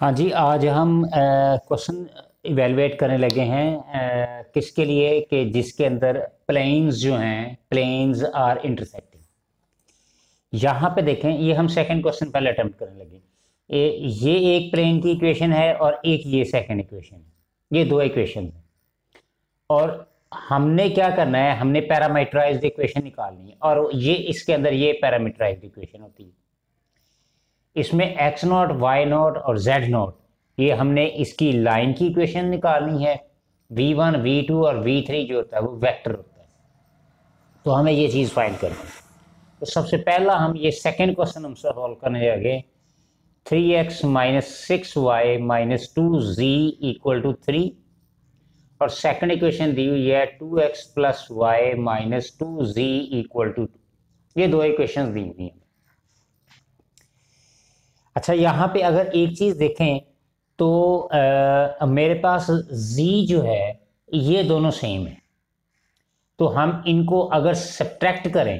हाँ जी आज हम क्वेश्चन इवेलुएट करने लगे हैं आ, किसके लिए कि जिसके अंदर प्लेन्स जो हैं प्लेन्स आर इंटरसेक्टिंग यहाँ पे देखें ये हम सेकंड क्वेश्चन पहले अटैम्प्ट करने लगे ए, ये एक प्लेन की इक्वेशन है और एक ये सेकंड इक्वेशन है ये दो इक्वेशन है और हमने क्या करना है हमने पैरामीटराइज्ड इक्वेशन निकालनी है और ये इसके अंदर ये पैरामीटराइज्ड इक्वेशन होती है इसमें एक्स नॉट वाई नॉट और जेड नॉट ये हमने इसकी लाइन की इक्वेशन निकालनी है वी वन वी टू और वी थ्री जो होता है वो वेक्टर होता है तो हमें ये चीज़ फाइंड करनी है तो सबसे पहला हम ये सेकेंड क्वेश्चन हम सॉल्व करने जाएंगे three x minus six y minus two z equal to three और सेकेंड इक्वेशन दी हुई है two x plus y minus two z equal to two ये दो इक्वेशन दी हुई हैं अच्छा यहाँ पे अगर एक चीज़ देखें तो आ, मेरे पास जी जो है ये दोनों सेम है तो हम इनको अगर सब्ट्रैक्ट करें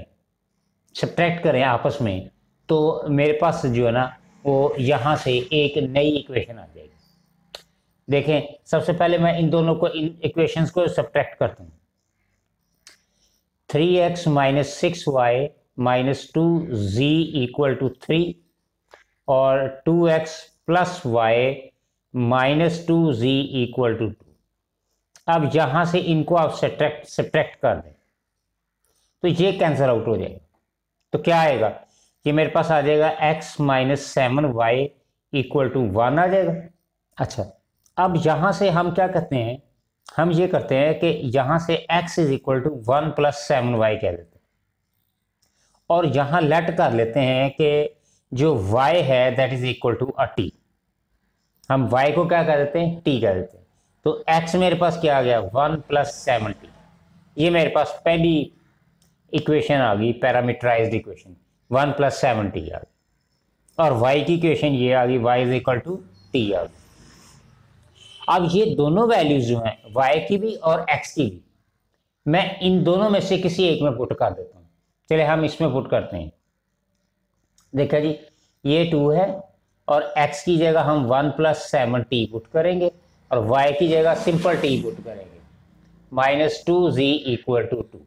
सब्ट्रैक्ट करें आपस में तो मेरे पास जो है ना वो यहाँ से एक नई इक्वेशन आ जाएगी देखें सबसे पहले मैं इन दोनों को इन इक्वेशंस को सब्ट्रैक्ट करता हूँ three x minus six y minus two z equal to three और two x plus y minus two z equal to two अब यहाँ से इनको आप सब्ट्रैक्ट सब्ट्रैक्ट कर दें तो ये कैंसिल आउट हो जाएगा तो क्या आएगा ये मेरे पास आ जाएगा x minus seven y equal to one आ जाएगा अच्छा अब यहाँ से हम क्या कहते हैं हम ये करते हैं कि यहां से x is equal to one plus seven y कह देते हैं और यहां लेट कर लेते हैं कि जो y है that is equal to a t हम y को क्या कर देते हैं t कर देते हैं तो x मेरे पास क्या आ गया वन प्लस सेवनटी ये मेरे पास पहली इक्वेशन आ गई parameterize equation one plus seven t आ गई और y की इक्वेशन ये आ गई y is equal to T आ गई अब ये दोनों वैल्यूज जो हैं y की भी और x की भी मैं इन दोनों में से किसी एक में पुट कर देता हूँ चले हम इसमें पुट करते हैं देखा जी ये टू है और एक्स की जगह हम one plus seven t put करेंगे और वाई की जगह सिंपल टी पुट करेंगे minus two z equal to two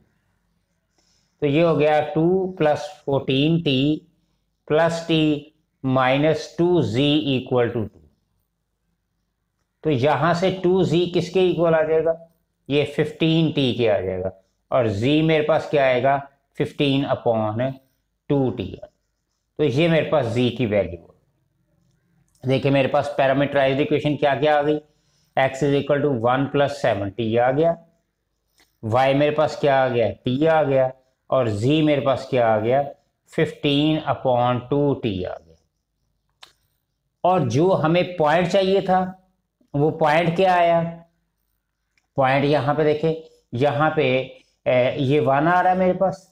तो ये हो गया two plus fourteen t plus t minus two z equal to two तो यहां से टू जी किसके इक्वल आ जाएगा ये फिफ्टीन टी के आ जाएगा और जी मेरे पास क्या आएगा फिफ्टीन अपॉन टू टी आ तो ये मेरे पास जी की वैल्यू है देखिए मेरे पास पैरामीटराइज इक्वेशन क्या क्या आ गई x is equal to one plus seven t आ गया वाई मेरे पास क्या आ गया टी आ गया और जी मेरे पास क्या आ गया फिफ्टीन अपॉन टू टी आ गया और जो हमें पॉइंट चाहिए था वो पॉइंट क्या आया पॉइंट यहाँ पे देखे यहाँ पे ये वन आ रहा है मेरे पास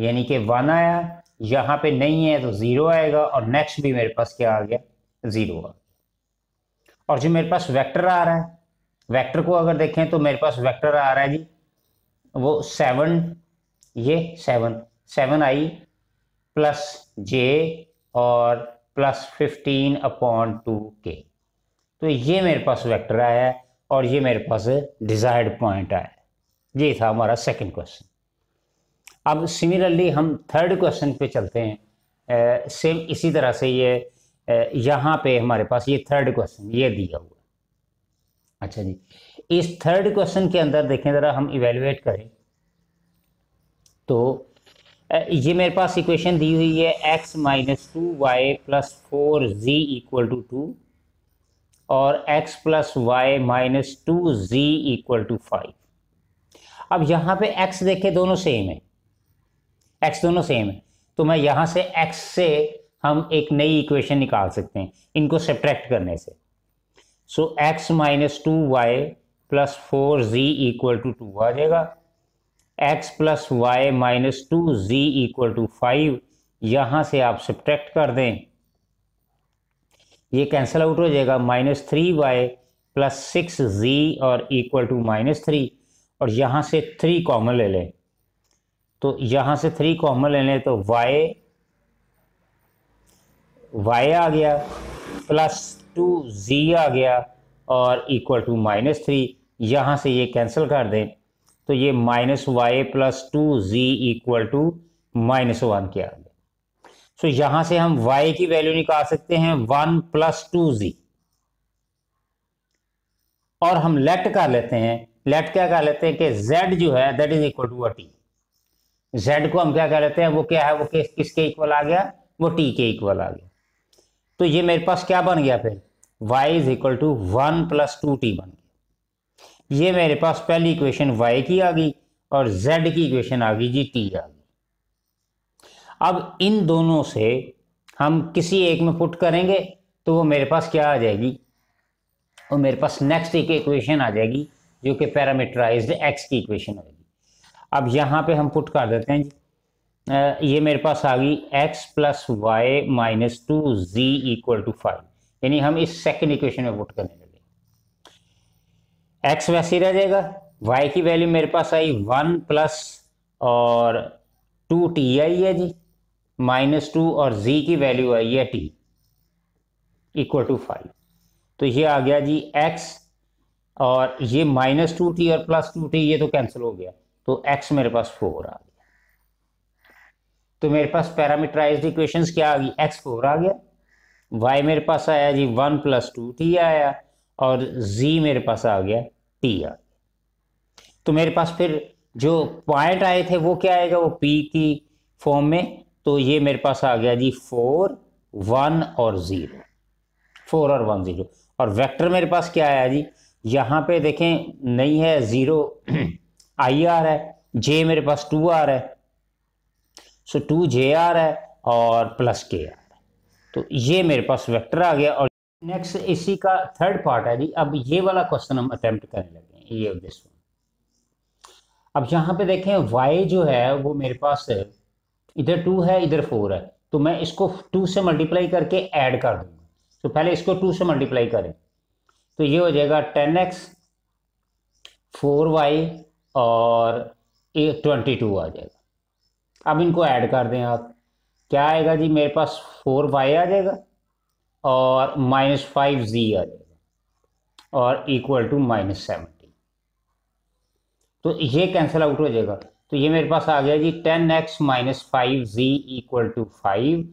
यानी कि वन आया यहां पे नहीं है तो ज़ीरो आएगा और नेक्स्ट भी मेरे पास क्या आ गया ज़ीरो आ गया और जो मेरे पास वेक्टर आ रहा है वेक्टर को अगर देखें तो मेरे पास वेक्टर आ रहा है जी वो सेवन ये seven seven i plus j और प्लस फिफ्टीन अपॉन टू के तो ये मेरे पास वेक्टर आया है और ये मेरे पास डिज़ायर्ड पॉइंट आया है ये था हमारा सेकंड क्वेश्चन अब सिमिलरली हम थर्ड क्वेश्चन पे चलते हैं सेम इसी तरह से ये यहाँ पे हमारे पास ये थर्ड क्वेश्चन ये दिया हुआ अच्छा जी इस थर्ड क्वेश्चन के अंदर देखें ज़रा हम इवेलुएट करें तो ये मेरे पास इक्वेशन दी हुई है x minus two y plus four z equal to two और x plus y minus two z equal to five अब यहाँ पे एक्स देखे दोनों सेम है एक्स दोनों सेम है तो मैं यहां से एक्स से हम एक नई इक्वेशन निकाल सकते हैं इनको सब्ट्रैक्ट करने से so x minus two y plus four z equal to two आ जाएगा x plus y minus two z equal to five यहां से आप सब्ट्रैक्ट कर दें ये कैंसिल आउट हो जाएगा minus three y plus six z और इक्वल टू माइनस थ्री और यहां से थ्री कॉमन ले लें तो यहां से थ्री को ले लें तो वाई वाई आ गया प्लस टू जी आ गया और इक्वल टू माइनस थ्री यहां से ये कैंसिल कर दें तो ये minus y plus two z equal to minus one के आ गया सो यहां से हम वाई की वैल्यू निकाल सकते हैं वन प्लस टू जी और हम लेट कर लेते हैं लेट क्या कर लेते हैं कि z जो है that is equal to a t z को हम क्या कह लेते हैं वो क्या है वो किस किसके इक्वल आ गया वो टी के इक्वल आ गया तो ये मेरे पास क्या बन गया फिर y is equal to one plus two t बन गया ये मेरे पास पहली इक्वेशन y की आ गई और z की इक्वेशन आ गई जी t आ गई अब इन दोनों से हम किसी एक में पुट करेंगे तो वो मेरे पास क्या आ जाएगी और मेरे पास नेक्स्ट एक इक्वेशन आ जाएगी जो कि पैरामीटराइज्ड x की इक्वेशन होगी अब यहाँ पे हम पुट कर देते हैं जी ये मेरे पास आ गई x plus y minus two z equal to five यानी हम इस सेकेंड इक्वेशन में पुट करने लगे एक्स वैसे ही रह जाएगा वाई की वैल्यू मेरे पास आई वन प्लस और टू टी आई है जी माइनस टू और जी की वैल्यू आई है टी इक्वल टू फाइव तो ये आ गया जी एक्स और ये माइनस टू टी और प्लस टू टी ये तो कैंसिल हो गया तो x मेरे पास फोर आ गया तो मेरे पास पैरामीटराइज इक्वेशन क्या आ गई एक्स फोर आ गया y मेरे पास आया z one plus two t आया और z मेरे पास आ गया t आ गया तो मेरे पास फिर जो पॉइंट आए थे वो क्या आएगा वो p की फॉर्म में तो ये मेरे पास आ गया जी फोर वन और ज़ीरो फोर और वन ज़ीरो और वेक्टर मेरे पास क्या आया जी यहाँ पे देखें नहीं है ज़ीरो आई आर है जे मेरे पास टू आर है सो टू जे आर है और प्लस के आर तो ये मेरे पास वेक्टर आ गया और नेक्स्ट इसी का थर्ड पार्ट है जी अब ये वाला क्वेश्चन हम अटेम्प्ट करने लगे हैं ये दिस वन अब यहाँ पे देखें वाई जो है वो मेरे पास इधर टू है इधर फोर है तो मैं इसको टू से मल्टीप्लाई करके ऐड कर दूंगा तो पहले इसको टू से मल्टीप्लाई करें तो ये हो जाएगा टेन एक्स फोर वाई और ट्वेंटी टू आ जाएगा अब इनको ऐड कर दें आप क्या आएगा जी मेरे पास फोर वाई आ जाएगा और माइनस फाइव जी आ जाएगा और इक्वल टू माइनस सेवेंटी तो ये कैंसिल आउट हो जाएगा तो ये मेरे पास आ गया z ten x minus five z equal to five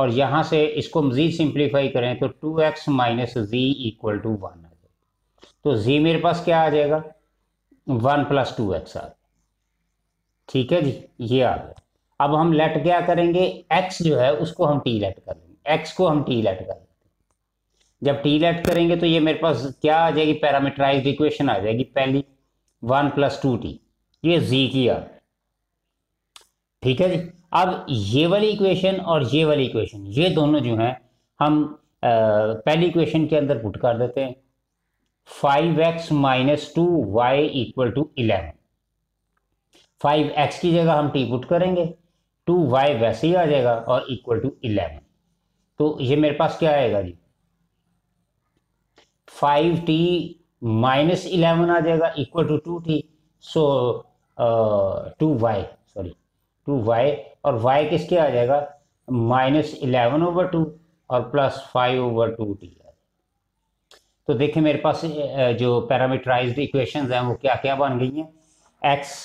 और यहाँ से इसको मज़ीद सिंप्लीफाई करें तो two x minus z equal to one आ जाएगा तो जी मेरे पास क्या आ जाएगा वन प्लस टू एक्स आ गया ठीक है जी ये आ गया अब हम लेट क्या करेंगे एक्स जो है उसको हम टी लेट कर लेंगे एक्स को हम टी लेट कर लेंगे जब टी लेट करेंगे तो ये मेरे पास क्या आ जाएगी पैरामीटराइज इक्वेशन आ जाएगी पहली वन प्लस टू टी ये जी की आ गई ठीक है जी अब ये वाली इक्वेशन और ये वाली इक्वेशन ये दोनों जो हैं हम आ, पहली इक्वेशन के अंदर पुट कर देते हैं five x minus two y equal to eleven five x की जगह हम टी पुट करेंगे टू वाई वैसे ही आ जाएगा और इक्वल टू इलेवन तो ये मेरे पास क्या आएगा z five t minus eleven आ जाएगा equal to two t so two y sorry two y और वाई किसके आ जाएगा माइनस इलेवन ओवर टू और plus five over two t तो देखिए मेरे पास जो पैरामीटराइज इक्वेशंस हैं वो क्या क्या बन गई हैं एक्स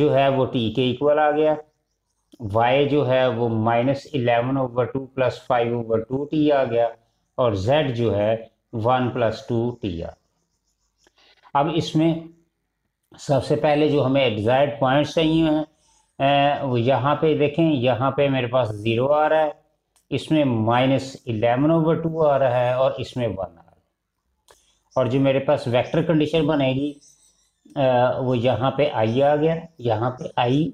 जो है वो टी के इक्वल आ गया वाई जो है वो minus eleven over two plus five over two T आ गया और जेड जो है वन प्लस टू टी आ अब इसमें सबसे पहले जो हमें एग्जैक्ट पॉइंट्स चाहिए हैं वो यहाँ पे देखें यहाँ पे मेरे पास ज़ीरो आ रहा है इसमें माइनस इलेवन ओवर टू आ रहा है और इसमें वन आ और जो मेरे पास वेक्टर कंडीशन बनेगी वो यहाँ पे आई आ गया यहाँ पे आई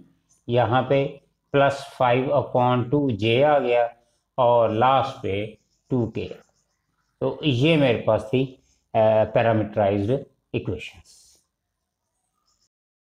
यहाँ पे plus five upon two j आ गया और लास्ट पे टू के तो ये मेरे पास थी पैरामीटराइज्ड इक्वेशंस